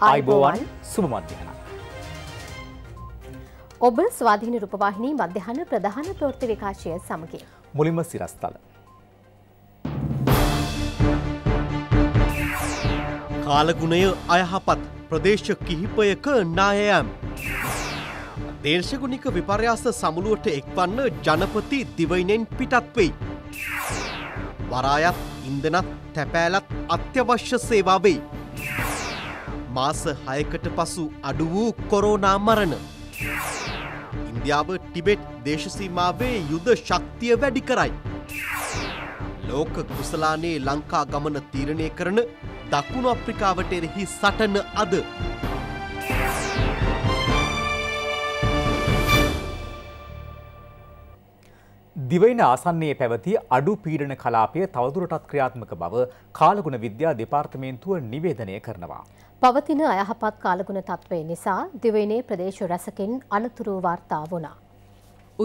අයිබෝවන් සුබ මධ්‍යහන. ඔබ ස්වාධීන රූපවාහිනී මධ්‍යහන ප්‍රධාන ප්‍රවෘත්ති විකාශය සමගින්. මුලින්ම සිරස්තල. කාලගුණය අයහපත් ප්‍රදේශ කිහිපයක නායයම්. දේශගුණික විපර්යාස සමුළුවට එක්වන්න ජනපති දිවයිනෙන් පිටත් වෙයි. වරායත් ඉන්දනත් තැපෑලත් අත්‍යවශ්‍ය සේවා වෙයි. මාස 6කට පසු අඩු වූ කොරෝනා මරණ. ඉන්දියාව ටිබෙට් දේශසීමාවේ යුද ශක්තිය වැඩි කරයි. ලෝක කුසලානේ ලංකා ගමන තීරණය කරන දකුණු අප්‍රිකාවට එරෙහි සටන අද. දිවයින ආසන්නයේ පැවති අඩු පීඩන කලාපය තවදුරටත් ක්‍රියාත්මක බව කාලගුණ විද්‍යා දෙපාර්තමේන්තුව නිවේදනය කරනවා. පවතින අයහපත් කාලගුණ තත්ත්වය නිසා දිවයිනේ ප්‍රදේශ රැසකින් අනතුරු වාර්තා වුණා.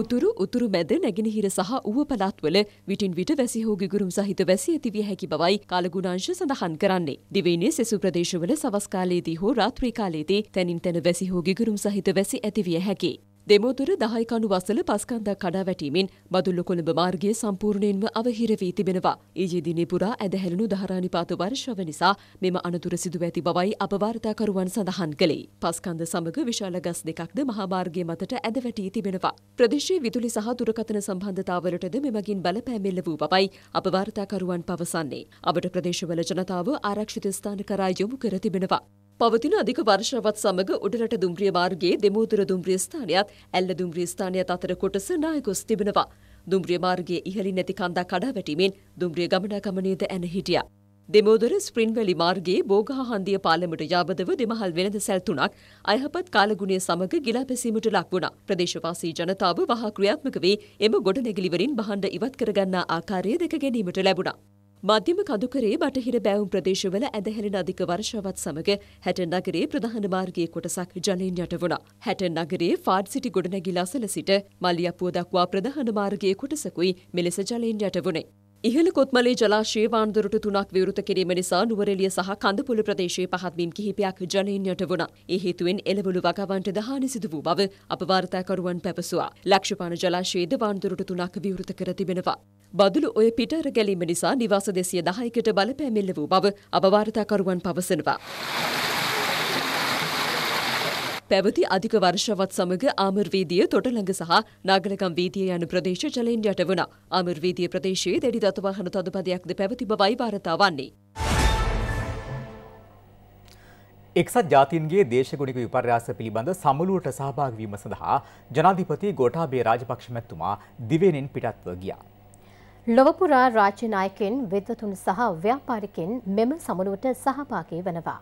උතුරු උතුරු මැද නැගෙනහිර සහ ඌව පළාත්වල විටින් විට වැසි හෝ ගිගුරුම් සහිත වැසි ඇතිවිය හැකි බවයි කාලගුණාංශ සඳහන් කරන්නේ. දිවයිනේ සෙසු ප්‍රදේශවල සවස් කාලයේදී හෝ රාත්‍රී කාලයේදී තැනින් තැන වැසි හෝ ගිගුරුම් සහිත වැසි ඇතිවිය හැකි. දෙමෝදුර දහයිකණු වසල පස්කන්දක් කඩා වැටීමෙන් බදුල්ල කොළඹ මාර්ගය සම්පූර්ණයෙන්ම අවහිර වී තිබෙනවා. ඊයේ දිනේ පුරා ඇදහැළුණු ධාරානිපාත වර්ෂව නිසා මෙම අනතුර සිදු ඇති බවයි අප වාර්තාකරුවන් සඳහන් කළේ. පස්කන්ද සමග විශාල ගස් දෙකක්ද මහා මාර්ගයේ මතට ඇද වැටී තිබෙනවා. ප්‍රදේශයේ විදුලි සහ දුරකථන සම්බන්ධතාවලටද මෙමගින් බලපෑම් එල්ල වූ බවයි අප වාර්තාකරුවන් පවසන්නේ. අපට ප්‍රදේශවල ජනතාව ආරක්ෂිත ස්ථාන කරා යොමු කර තිබෙනවා. පවතින අධික වර්ෂාවත් සමග උඩරට දුම්රිය මාර්ගයේ දෙමෝදුර දුම්රිය ස්ථානයත් ඇල්ල දුම්රිය ස්ථානයත් අතර කොටස නායකොස් තිබෙනවා. දුම්රිය මාර්ගයේ ඉහළින් නැති කන්දක් කඩා වැටීමෙන් දුම්රිය ගමනාගමනයේද ඇන හිටියා. දෙමෝදොර ස්ප්‍රින්වැලි මාර්ගයේ බෝගහ හන්දිය පාලමට යාබදව දෙමහල් වෙළඳ සැල් තුනක් අයහපත් කාලගුණය සමග ගිලා පැසීමට ලක් වුණා. ප්‍රදේශවාසී ජනතාව වහා ක්‍රියාත්මක වී එම ගොඩනැගිලිවලින් බහඬ ඉවත් කරගන්නා ආකාරය දැක ගැනීමට ලැබුණා. මධ්‍යම කඳුකරේ බටහිර බෑවුම් ප්‍රදේශවල ඇදහැලෙන අධික වර්ෂාවත් සමග හැට නගරේ ප්‍රධාන මාර්ගයේ කොටසක් ජලයෙන් යට වුණා. හැට නගරේ ෆාඩ් සිටි ගොඩනැගිලි අසල සිට මල්ලියපුව දක්වා ප්‍රධාන මාර්ගයේ කොටසකුයි මෙලෙස ජලයෙන් යට වුණේ. ඉහළ කොත්මලේ ජලාශයේ වාන්දුරට තුනක් විවෘත කිරීම නිසා නුවරඑළිය සහ කඳපුල ප්‍රදේශයේ පහත්වීම් කිහිපයක් ජලයෙන් යට වුණා. ඒ හේතුවෙන් එළවලු වගවන්ට දහානි සිදු වූ බව අප වාර්තාකරුවන් පැවසුවා. ලක්ෂපාන ජලාශයේද වාන්දුරට තුනක් විවෘත කර තිබෙනවා. බදුළු ඔය පිටර ගැලීම නිසා නිවාස 210කට බලපෑම් එල්ල වූ බව අප වාර්තාකරුවන් පවසනවා. පැවති අධික වර්ෂවත් සමග ආමර්වීදිය තොටළඟ සහ නාගලකම් වීදිය යන ප්‍රදේශ ජලයෙන් යට වුණා. ආමර්වීදිය ප්‍රදේශයේ දැඩි දතවාහන තදබදයක්ද පැවති බවයි වාර්තා වන්නේ. එක්සත් ජාතීන්ගේ දේශගුණික විපර්යාස පිළිබඳ සමුළුවට සහභාගී වීම සඳහා ජනාධිපති ගෝඨාභය රාජපක්ෂ මැතිතුමා දිවයිනෙන් පිටත්ව ගියා. ලොව පුරා රාජ්‍ය නායකයන් වෙදතුන් සහ ව්‍යාපාරිකයන් මෙම සමුළුවට සහභාගී වෙනවා.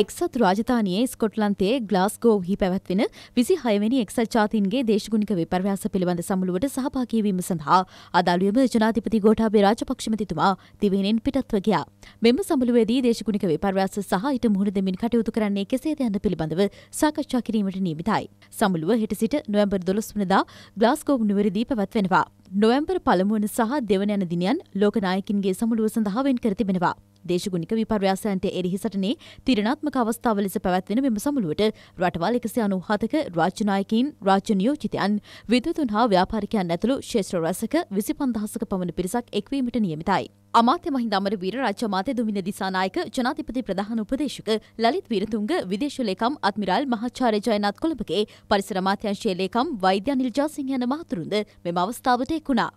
එක්සත් රාජධානයේ ස්කොට්ලන්තයේ ග්ලාස්ගෝහි පැවැත්වෙන විසි හයවැනි එක්සත් ජාතින්ගේ දේශගුණික විපර්යාස පිළිබඳ සමුළුවට සහභාගීවීම සඳහා අදාළුවම ජනාධිපති ගෝඨාභය රාජපක්ෂමතිතුමා දිවයිනෙන් පිටත්ව ගියා. මෙම සමුළුවේදී දේශගුණික විපර්යාස සහ ඊට මුහුණ දෙමින් කටයුතු කරන්නේ කෙසේද යන්න පිළිබඳව සාකච්ඡා කිරීමට නියමිතයි. සමුළුව හෙට සිට නොවැම්බර් 12 වෙනිදා ග්ලාස්ගෝ නුවරදී පැවැත්වෙනවා. නොවැම්බර් පළමුවන සහ දෙවන යන දිනයන් ලෝකනායකින්ගේ සමුළුව සඳහා වෙන් කර තිබෙනවා. දේශගුණික විපර්යාසයන්ට එරෙහි සටනේ තිරණාත්මක අවස්ථාව ලෙස පැවැත්වෙන මෙම සමුළුවට රටවල් එකසේ අනුහතක රාජ්‍යනායකින් රාජ්‍ය නියෝජිතයන් විද්‍යුතුන් හා ව්‍යාපාරිකයන් ඇතුළු ශේෂ්ත්‍ර රැසක විසි පන්දහසක පමණ පිරිසක් එක්වීමට නියමිතයි. අමාත්‍ය මහින්ද අමරවීර රාජ්‍ය මාත්‍ය දුමින දිසානායක ජනාධිපති ප්‍රධාන උපදේශක ලලිත් වීරතුංග විදේශ ලේකම් අද්මිරාල් මහාචාර්ය ජයනාත් කොළඹගේ පරිසර අමාත්‍යංශයේ ලේකම් වෛද්‍ය අනිල් ජාසිංහ යන මහතුරුන්ද මෙම අවස්ථාවට එක් වුණා.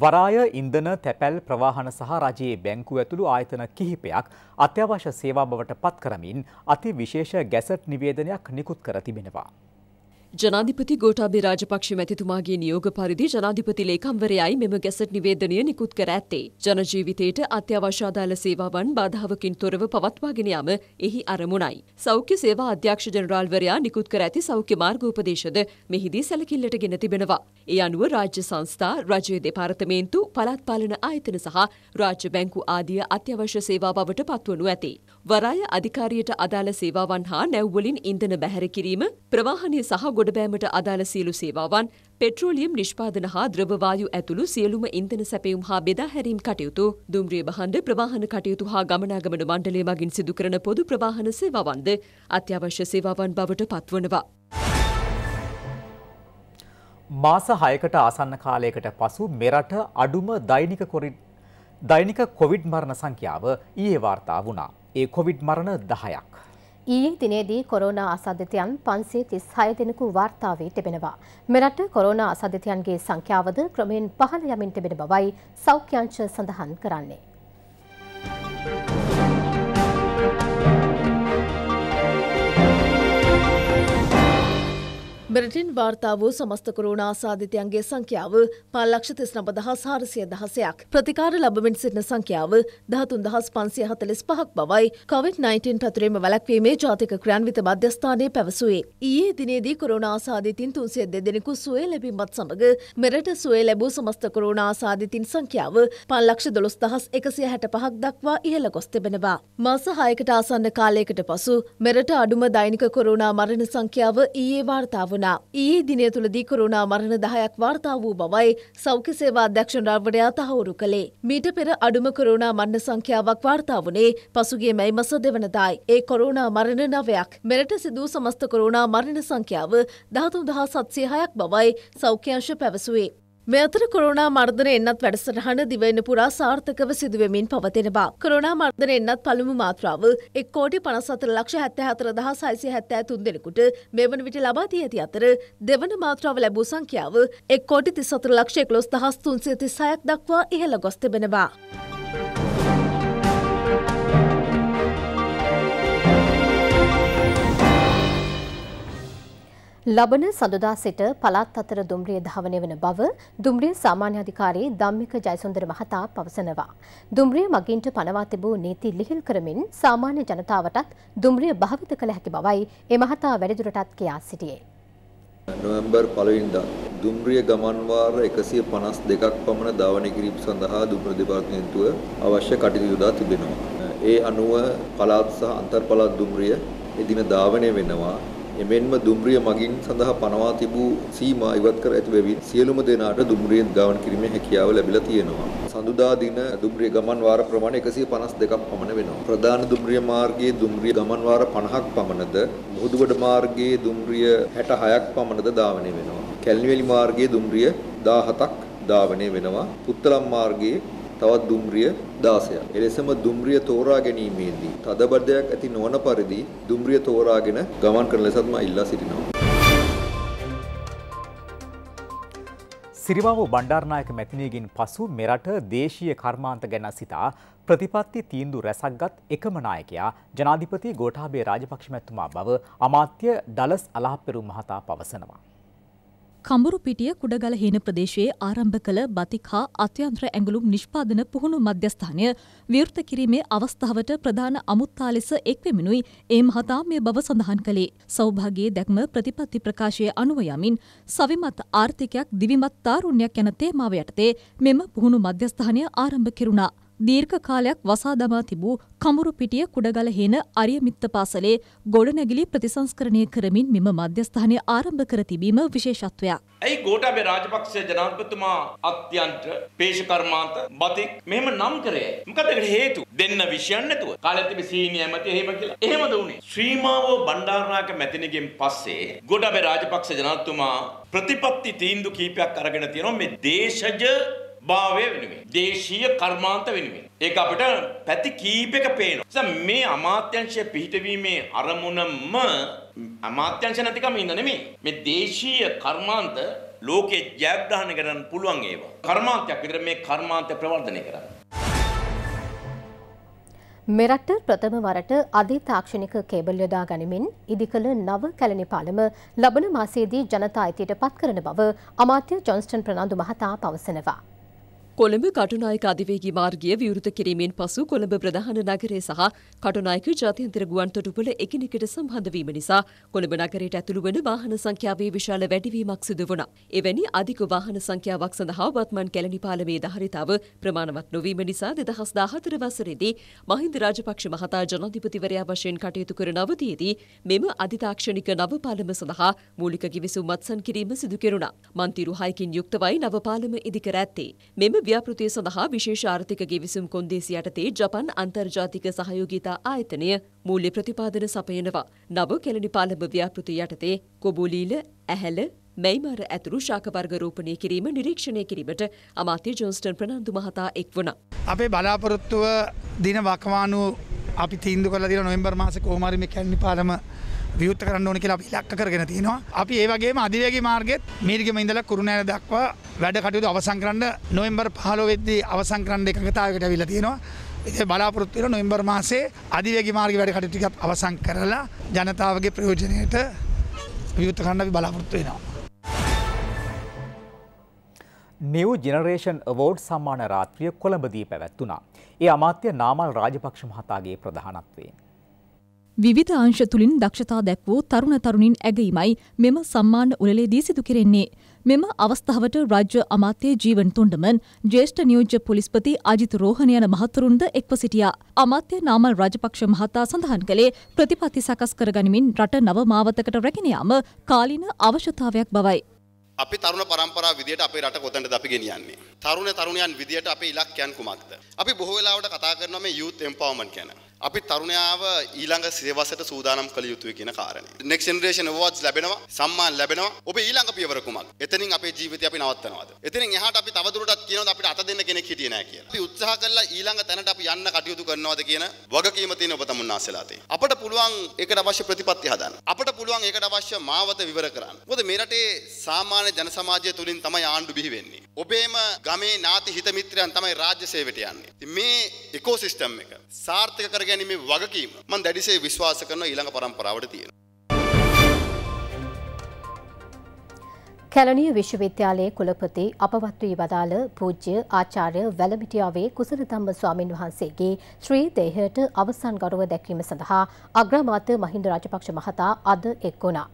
වරාය ඉන්ධන තැපැල් ප්‍රවාහන සහ රජයේ බැංකු ඇතුළු ආයතන කිහිපයක් අත්‍යවශ්‍ය සේවා බවට පත් කරමින් අති විශේෂ ගැසට් නිවේදනයක් නිකුත් කර තිබෙනවා. ජනාධිපති ගෝටාබේ රාජපක්ෂ මැතිතුමාගේ නියෝග පරිදි ජනාධිපති ලේකම්වරයයි මෙම ගැසට් නිවේදනය නිකුත් කර ඇත්තේ. ජනජීවිතයට අත්‍යවශ්‍ය අදාළ සේවාවන් බාධාවකින් තොරව පවත්වාගෙන යාම එහි අරමුණයි. සෞඛ්‍ය සේවා අධ්‍යක්ෂ ජනරාල්වරයා නිකුත් කර ඇති සෞඛ්‍ය මාර්ගෝපදේශද මෙහිදී සැලකිල්ලට ගෙන තිබෙනවා. ඒ අනුව රාජ්‍ය සංස්ථා, රජය දෙපාර්තමේන්තු, පළාත් පාලන ආයතන සහ රාජ්‍ය බැංකු ආදිය අත්‍යවශ්‍ය සේවා බවට පත්වනු ඇති. වරාය අධිකාරියට අදාළ සේවාවන් හා නැව්වලින් ඉන්ධන බැහැර කිරීම, ප්‍රවාහනය සහ ගොඩබෑමට අදාළ සියලු සේවාවන් පෙට්‍රෝලියම් නිෂ්පාදන හා ද්‍රවවායු ඇතුළු සියලුම ඉන්ධන සැපයුම් හා බෙදා හැරීම් කටයුතු දුම්රිය බහණ්ඩ ප්‍රවාහන කටයුතු හා ගමනාගමන මණ්ඩලය මගින් සිදුකරන පොදු ප්‍රවාහන සේවාවන්ද අත්‍යවශ්‍ය සේවාවන් බවට පත්වනවා. මාස හයකට ආසන්න කාලයකට පසු මෙරට අඩුම දෛනික කොරින් දෛනික කොවිඩ් මරණ සංඛ්‍යාව ඊයේ වාර්තා වුණා. ඒ කොවිඩ් මරණ දහයක්. ඊයේ දිනේදී කොරෝනා අසාධිතයන් 536 දෙනෙකු වාර්තා වී තිබෙනවා. මෙරට කොරෝනා අසාධිතයන්ගේ සංඛ්‍යාවද ක්‍රමයෙන් පහළ යමින් තිබෙන බවයි සෞඛ්‍යාංශ සඳහන් කරන්නේ. මෙරටින් වාර්තා වූ සමස්ත කොරෝනා සාධිතයන්ගේ සංඛ්‍යාව පාලක්ෂ තිස්නම දහස් හාරසිය දහසයක් ප්‍රතිකාර ලබමින් සිටින සංඛ්‍යාව දහතුන් දහස් පන්සිය හතලිස් පහක් බවයි කොවිD-19 පතුරේම වැළැක්වීමේ ජාතික ක්‍රියාන්විත මධ්‍යස්ථානය පැවසුවේ. ඊයේ දිනේදී කොරෝනා සාධිතින් තුන්සිය දෙදෙනෙකු සුවේ ලැබීමත් සමග මෙරට සුවේ ලැබූ සමස්ත කොරෝනා සාධිතින් සංඛ්‍යාව පන්ලක්ෂ දොළොස් දහස් එකසිය හැට පහක් දක්වා ඉහළ ගොස් තිබෙනවා. මාස හයකට ආසන්න කාලයකට පසු මෙරට අඩුම දෛනික කොරෝනා මරණ සංඛ්‍යාව ඊයේ වාර්තා වුණා. වුණා. ඊයේ දිනය තුළදී කොරුණා මරණ 10ක් වාර්තා වූ බවයි සෞඛ්‍ය සේවා අධ්‍යක්ෂ රවණයා තහවුරු කළේ. මීට පෙර අඩුම කොරුණා මරණ සංඛ්‍යාවක් වාර්තා වුණේ පසුගිය මැයි මස දෙවනදායි. ඒ කොරුණා මරණ 9ක්. මෙරට සිදු සමස්ත කොරුණා මරණ සංඛ්‍යාව 13706ක් බවයි සෞඛ්‍ය අංශ පැවසුවේ. මේ අතර කොරුණා මර්ධන එන්නත් වැඩසටහන දිවයින පුරා සාර්ථකව සිදුවමින් පවතින බා. කොරුණා මර්ධන එන්නත් පළමු මාත්‍රාව එක් කෝටි පනසතර ලක්ෂ හැත්තෑ හතර දහ සයිසිය හැත්තෑ තුන් දෙනෙකුට මෙවන විට ලබා දී ඇති අතර දෙවන මාත්‍රාව ලැබූ සංඛ්‍යාව එක් කෝටි තිසතර ලක්ෂ එක්ලොස් දහස් තුන්සිය තිස්සයක් දක්වා ඉහළ ගොස් තිබෙනවා. ලබන සඳුදා සිට පළාත් අතර දුම්රිය ධාවනය වන බව දුම්රිය සාමාන්‍යාධිකාරී ධම්මික ජයසුන්දර මහතා පවසනවා. දුම්රිය මගින්ට පනවා තිබූ නීති ලිහිල් කරමින් සාමාන්‍ය ජනතාවටත් දුම්රිය භාවිත කළ හැකි බවයි ඒ මහතා වැඩිදුරටත් කියා සිටියේ. නොවැම්බර් පළවෙනිදා දුම්රිය ගමන් වාර 152ක් පමණ ධාවනය කිරීම සඳහා දුම්රිය දෙපාර්තමේන්තුව අවශ්‍ය කටයුතු යොදා තිබෙනවා. ඒ අනුව පළාත් සහ අන්තර්පළාත් දුම්රිය එදින ධාවනය වෙනවා. එමෙන්ම දුම්රිය මගින් සඳහා පනවා තිබූ සීමා ඉවත් කර ඇති බැවින් සියලුම දෙනාට දුම්රියෙන් ගමන් කිරීමේ හැකියාව ලැබිලා තියෙනවා. සඳුදා දින දුම්රිය ගමන් වාර ප්‍රමාණය 152ක් පමණ වෙනවා. ප්‍රධාන දුම්රිය මාර්ගයේ දුම්රිය ගමන් වාර 50ක් පමණද මුහුදුබඩ මාර්ගයේ දුම්රිය 66ක් පමණද ධාවනය වෙනවා. කැලණිවැලි මාර්ගයේ දුම්රිය 17ක් ධාවනය වෙනවා. පුත්තලම් මාර්ගයේ තවත් දුම්රිය 16ක්. එලෙසම දුම්රිය තෝරා ගැනීමේදී තදබදයක් ඇති නොවන පරිදි දුම්රිය තෝරාගෙන ගමන් කරන ලෙසත් මා ඉල්ලා සිටිනවා. සිරිවාව බණ්ඩාරනායක මැතිනියගින් පසු මෙරට දේශීය කර්මාන්ත ගැන සිතා ප්‍රතිපත්ති තීන්දු රැසක්ගත් එකම නායකයා ජනාධිපති ගෝඨාභය රාජපක්ෂ මැතිතුමා බව අමාත්‍ය ඩලස් අලහප්පෙරු මහතා පවසනවා. කඹුරුපිටිය කුඩගල හේන ප්‍රදේශයේ ආරම්භ කළ බතික හා අත්‍යන්ත්‍ර ඇඟලුම් නිෂ්පාදන පුහුණු මධ්‍යස්ථානය විවෘත කිරීමේ අවස්ථාවට ප්‍රධාන අමුත්තා ලෙස එක්වෙමිනුයි ඒ මහතා මේ බව සඳහන් කළේ. සෞභාගයේ දැක්ම ප්‍රතිපත්ති ප්‍රකාශය අනුව යමින් සවිමත් ආර්ථිකයක් දිවිමත් තාරුණ්‍යයක් යන තේමාව යටතේ මෙම පුහුණු මධ්‍යස්ථානය ආරම්භ කෙරුණා. දීර්ඝ කාලයක් වසා දමා තිබූ කඹුරු පිටිය කුඩගල හේන අරිය මිත්ත පාසලේ ගොඩනැගිලි ප්‍රතිසංස්කරණය කරමින් මෙම මධ්‍යස්ථානය ආරම්භ කර තිබීම විශේෂත්වයක්. ඇයි ගෝඨාභය රාජපක්ෂ ජනාධිපතිතුමා අත්‍යන්ත පේශකර්මාන්ත බතික් මෙහෙම නම් කරේ. මොකද ඒකට හේතු? දෙන්න විශ්යන් නැතුව. කාලෙත් තිබි සීනි ඇමති එහෙම කියලා. එහෙමද උනේ. ශ්‍රීමාව බණ්ඩාරනායක මැතිණිගෙන් පස්සේ ගෝඨාභය රාජපක්ෂ ජනාධිපතිතුමා ප්‍රතිපත්ති තීන්දුව කීපයක් අරගෙන තියෙනවා මේ දේශජ භාවය වෙනුවෙන්. දේශීය කර්මාන්ත වෙනුවෙන්. ඒක අපිට පැති කීපයක පේනවා. මේ අමාත්‍යංශය පිහිටවීමේ අරමුණම අමාත්‍යංශ නැතිකම හින්දා නෙමෙයි. මේ දේශීය කර්මාන්ත ලෝකේ ජයග්‍රහණය කරන්න පුළුවන් ඒවා. කර්මාන්තයක් විතර මේ කර්මාන්තය ප්‍රවර්ධනය කරන්න. මෙරට ප්‍රථම වරට අධිතාක්ෂණික කේබල් යොදා ගනිමින් ඉදිකළ නව කැලණි පාලම ලබන මාසයේදී ජනතා අයිතියට පත් කරන බව අමාත්‍ය ජොන්ස්ටන් ප්‍රනාන්දු මහතා පවසනවා. කොළඹ කටුනායක අධිවේගී මාර්ගය විවෘත කිරීමෙන් පසු කොළඹ ප්‍රධාන නගරය සහ කටුනායක ජාත්‍යන්තර ගුවන් තොටුපොළ එකිනෙකට සම්බන්ධ වීම නිසා කොළඹ නගරයට ඇතුළු වන වාහන සංඛ්‍යාවේ විශාල වැඩිවීමක් සිදු වුණා. එවැනි අධික වාහන සංඛ්‍යාවක් සඳහා වත්මන් කැලණි පාලමේ ධාරිතාව ප්‍රමාණවත් නොවීම නිසා 2014 වසරේදී මහින්ද රාජපක්ෂ මහතා ජනාධිපතිවරයා වශයෙන් කටයුතු කරන අවධියේදී මෙම අධිතාක්ෂණික නව පාලම සඳහා මූලික කිවිසුම් මත්සන් කිරීම සිදු කෙරුණා. මන්තිරු 6කින් යුක්තවයි නව පාලම ඉදිකර ඇත්තේ. මෙම ව්‍යාපෘතිය සඳහා විශේෂ ආර්ථික ගිවිසුම් කොන්දේසි යටතේ ජපන් අන්තර්ජාතික සහයෝගිතා ආයතනය මූල්‍ය ප්‍රතිපාදන සපයනවා. නව කෙළනි පාලම ව්‍යාපෘති යටතේ කොබුලීල, ඇහැල, මැයිමර ඇතුළු ශාක වර්ග රෝපණය කිරීම නිරීක්ෂණය කිරීමට අමාත්‍ය ජොන්ස්ටන් ප්‍රනන්දු මහතා එක් වුණා. අපේ බලාපොරොත්තුව දින වකවානුව අපි තීන්දු කරලා තියෙන නොවැම්බර් මාසේ කොහොම හරි මේ කැලණි පාලම විවෘත කරන්න ඕනේ කියලා අපි ඉලක්ක කරගෙන තියෙනවා. අපි ඒ වගේම අධිවේගී මාර්ගෙත් මීරිගම ඉඳලා කුරුණෑර දක්වා වැඩ කටයුතු අවසන් කරන්න නොවැම්බර් 15 වෙනිදී අවසන් කරන්න එකඟතාවයකට අවිලා තියෙනවා. ඒ බලාපොරොත්තු වෙන නොවැම්බර් මාසේ අධිවේගී මාර්ග වැඩ කටයුතු ටිකක් අවසන් කරලා ජනතාවගේ ප්‍රයෝජනයට විවෘත කරන්න අපි බලාපොරොත්තු වෙනවා. නිව් ජනරේෂන් අවෝඩ් සම්මාන රාත්‍රිය කොළඹදී පැවැත්වනා. ඒ අමාත්‍ය නාමල් රාජපක්ෂ මහතාගේ ප්‍රධානත්වයෙන්. විවිධ අංශ තුළින් දක්ෂතා දැක්වූ තරුණ තරුණින් ඇගීමයි මෙම සම්මාන උළෙලේදී සිදු කෙරෙන්නේ. මෙම අවස්ථාවට රාජ්‍ය අමාත්‍ය ජීවන් තුන්ඩමන් ජේෂ්ඨ නියෝජ්‍ය පොලිස්පති අජිත රෝහණ යන මහතුරුන්ද එක්ව සිටියා. අමාත්‍ය නාමල් රාජපක්ෂ මහතා සඳහන් කළේ ප්‍රතිපත්ති සකස් කරගනිමින් රට නව මාවතකට රැගෙන යාම කාලීන අවශ්‍යතාවයක් බවයි. අපි තරුණ පරම්පරාව විදියට අපේ රට කොතනද අපි ගෙනියන්නේ. තරුණ තරුණයන් විදියට අපේ ඉලක්කයන් කුමක්ද? අපි බොහෝ වෙලාවට කතා කරනවා මේ youth empowerment ගැන. අපි තරුණයාව ඊළඟ සිරවසට සූදානම් කළ යුතුයි කියන කාරණේ. Next Generation Awards ලැබෙනවා, සම්මාන ලැබෙනවා. ඔබ ඊළඟ පියවර කුමක්? එතනින් අපේ ජීවිතය අපි නවත්තනවාද? එතනින් එහාට අපි තවදුරටත් කියනවාද අපිට අත දෙන්න කෙනෙක් හිටියේ නැහැ කියලා. අපි උත්සාහ කරලා ඊළඟ තැනට අපි යන්න කටයුතු කරනවාද කියන වගකීම තියෙන ඔබ තමුන්නාසලා තියෙන. අපට පුළුවන් ඒකට අවශ්‍ය ප්‍රතිපත්ති හදන්න. අපට පුළුවන් ඒකට අවශ්‍ය මාවත විවර කරන්න. මොකද මේ රටේ සාමාන්‍ය ජන සමාජය තුලින් තමයි ආණ්ඩු බිහි වෙන්නේ. ඔබේම ගමේ නාති හිත මිත්‍රයන් තමයි රාජ්‍ය සේවයට යන්නේ. ඉතින් මේ ඉකෝසිස්ටම් එක සාර්ථක කර කර ගැනීමේ වගකීම මන් දැඩිසේ විශ්වාස කරන ඊළඟ පරම්පරාවට තියෙන. කැලණිය විශ්වවිද්‍යාලයේ කුලපති අපවත් වී වදාළ පූජ්‍ය ආචාර්ය වැලමිටියාවේ කුසලතම්බ ස්වාමින් වහන්සේගේ ශ්‍රී දේහයට අවසන් ගෞරව දැක්වීම සඳහා අග්‍රාමාත්‍ය මහින්ද රාජපක්ෂ මහතා අද එක් වුණා.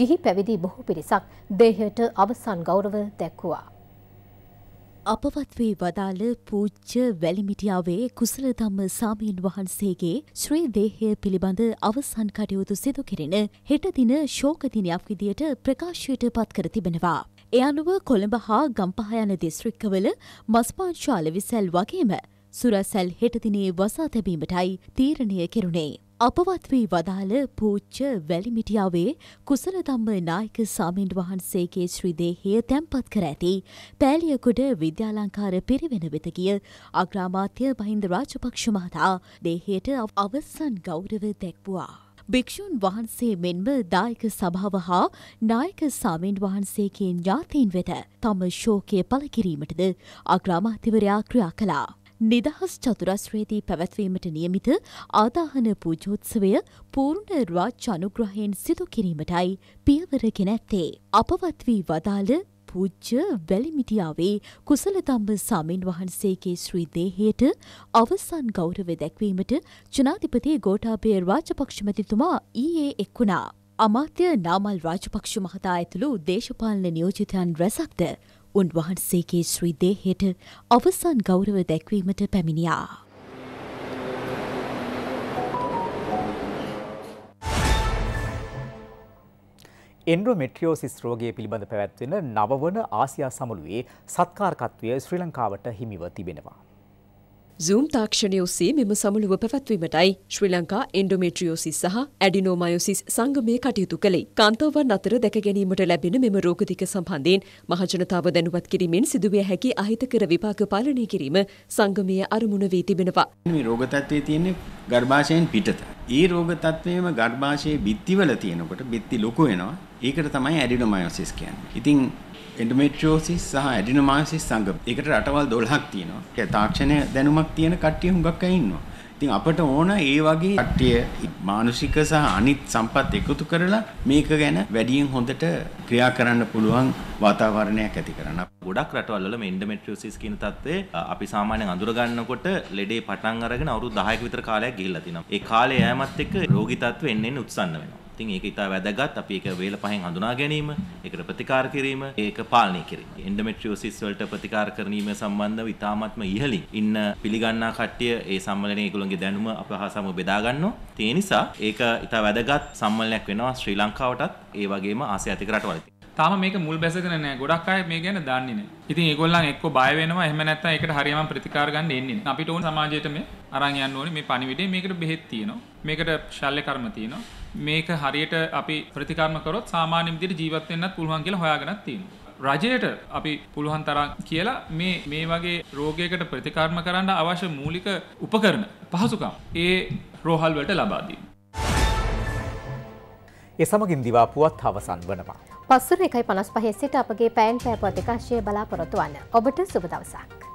ගිහි පැවිදි බොහෝ පිරිසක් දේහයට අවසන් ගෞරව දැක්වුවා. අපවත් වී වදාළ පූජ්‍ය වැලිමිටියාවේ කුසලධම්ම සාමීන් වහන්සේගේ ශ්‍රී දේහය පිළිබඳ අවසන් කටයුතු සිදු කෙරෙන හෙට දින ශෝක දිනයක් විදියට ප්‍රකාශයට පත් කර තිබෙනවා. ඒ අනුව කොළඹ හා ගම්පහ යන දිස්ත්‍රික්කවල මස්පාංශාල විසැල් වගේම සුරසැල් හෙට දිනේ වසා තැබීමටයි තීරණය කෙරුණේ. අපවත් වී වදාළ පූච්ච වැලිමිටියාවේ කුසලදම්ම නායක සාමීන් වහන්සේගේ ශ්‍රීදේහය තැන්පත් කර ඇති පෑලියකුඩ විද්‍යාලංකාර පිරිවෙන වෙත ගිය අග්‍රාමාත්‍ය මහින්ද රාජපක්ෂ මහතා දේහයට අවසන් ගෞරව දැක්වුවා. භික්‍ෂූන් වහන්සේ මෙන්ම දායක සභාව හා නායක සාමීන් වහන්සේගේ ඥාතීන් වෙත තම ශෝකය පළ කිරීමටද අග්‍රාමාතිවරයා ක්‍රියා කලා. නිදහස් චතුරස්්‍රයේදී පැවැත්වීමට නියමිත ආදාහන පූජෝත්සවය පූර්ණ රාජ් අනුග්‍රහයෙන් සිදු කිරීමටයි පියවරගෙන ඇත්තේ. අපවත් වී වදාළ පූජ්‍ය වැලිමිටියාවේ කුසලතම්බ සාමීන් වහන්සේගේ ශ්‍රී දේහයට අවසන් ගෞරව දැක්වීමට ජනාධිපති ගෝඨාභය රාජපක්ෂමතිතුමා ඊයේ එක්වුණා. අමාත්‍ය නාමල් රාජපක්ෂ මහතා ඇතුළු දේශපාලන නියෝජිතයන් රැසක්ද උන්වහන්සේගේ ශ්‍රී දේහයට අවසන් ගෞරව දැක්වීමට පැමිණියා. එන්ඩ්‍රොමෙට්‍රියෝසිස් රෝගය පිළිබඳ පැවැත්වෙන නවවන ආසියා සමුළුවේ සත්කාරකත්වය ශ්‍රී ලංකාවට හිමිව තිබෙනවා. සූම් තාක්ෂණය ඔස්සේ මෙම සමුළුව පැවැත්වීමටයි ශ්‍රී ලංකා එන්ඩොමෙට්‍රියෝසිස් සහ ඇඩිනෝමයෝසිස් සංගමය කටයුතු කළේ. කාන්තාවන් අතර දැක ගැනීමට ලැබෙන මෙම රෝගතික සම්බන්ධයෙන් මහජනතාව දැනුවත් කිරීමෙන් සිදුවිය හැකි අහිතකර විපාක පාලනය කිරීම සංගමය අරමුණ වී තිබෙනවා. මේ රෝග තත්ත්වයේ තියෙන්නේ ගර්භාෂයෙන් පිටත. ඒ රෝග තත්ත්වයේම ගර්භාෂයේ බිත්තිවල තියෙනකොට බිත්ති ලොකු වෙනවා. ඒකට තමයි ඇඩිනෝමයෝසිස් කියන්නේ. ඉතින් එන්ඩමෙට්‍රෝසිස් සහ ඇඩිනමයිසිස් සංග එකට රටවල් දොළහක් තියෙනවා තාක්ෂණය දැනුමක් තියෙන කට්ටිය හුඟක් ඉන්නවා ඉතින් අපට ඕන ඒ වගේ කට්ටිය මානුෂික සහ අනිත් සම්පත් එකතු කරලා මේක ගැන වැඩියෙන් හොඳට ක්‍රියා කරන්න පුළුවන් වාතාවරණයක් ඇති කරන්න. ගොඩක් රටවල් වල මේ එන්ඩොමෙට්‍රියෝසිස් කියන தත්ත්වය අපි සාමාන්‍යයෙන් අඳුර ගන්නකොට ලෙඩේ පටන් අරගෙන අවුරුදු 10ක විතර කාලයක් ගිහිල්ලා තිනවා. ඒ කාලේ යෑමත් එක්ක රෝගී තත්ත්වෙ එන්න එන්න උත්සන්න වෙනවා. ඉතින් ඒක ඉතා වැදගත් අපි ඒක වේල පහෙන් හඳුනා ගැනීම ඒකට ප්‍රතිකාර කිරීම ඒක පාලනය කිරීම එන්ඩොමෙට්‍රියෝසිස් වලට ප්‍රතිකාර කිරීම සම්බන්ධව ඉතාමත්ම ඉහළින් ඉන්න පිළිගන්නා කට්ටිය ඒ සම්මලනයේ ඒගොල්ලන්ගේ දැනුම අප හා සමග බෙදා ගන්නවා ඒ නිසා ඒක ඉතා වැදගත් සම්මලනයක් වෙනවා ශ්‍රී ලංකාවටත් ඒ වගේම ආසියාතික රටවලට තාම මේක මුල් බැසගෙන නෑ ගොඩක් අය මේ ගැන දන්නේ නෑ. ඉතින් ඒගොල්ලන් එක්ක බය වෙනවා එහෙම නැත්නම් ඒකට හරියම ප්‍රතිකාර ගන්න එන්නේ නෑ. අපිට ඕන සමාජයට මේ අරන් යන්න ඕනේ මේ පණිවිඩය මේකට බෙහෙත් තියෙනවා. මේකට ශල්‍ය කර්ම තියෙනවා. මේක හරියට අපි ප්‍රතිකර්ම කරොත් සාමාන්‍ය විදිහට ජීවත් වෙන්නත් පුළුවන් කියලා හොයාගෙනත් තියෙනවා. රජයට අපි පුළුවන් තරම් කියලා මේ මේ වගේ රෝගයකට ප්‍රතිකර්ම කරන්න අවශ්‍ය මූලික උපකරණ පහසුකම් ඒ රෝහල් වලට ලබා දෙනවා. ඒ සමගින් දිවාපුවත් අවසන් වනවා. පස්සුර එකයි පනස් පහෙසිට අපගේ පෑන් පෑපුවත් එකශය බලාපොරොතු වන්න ඔබට සුබ දවසක්.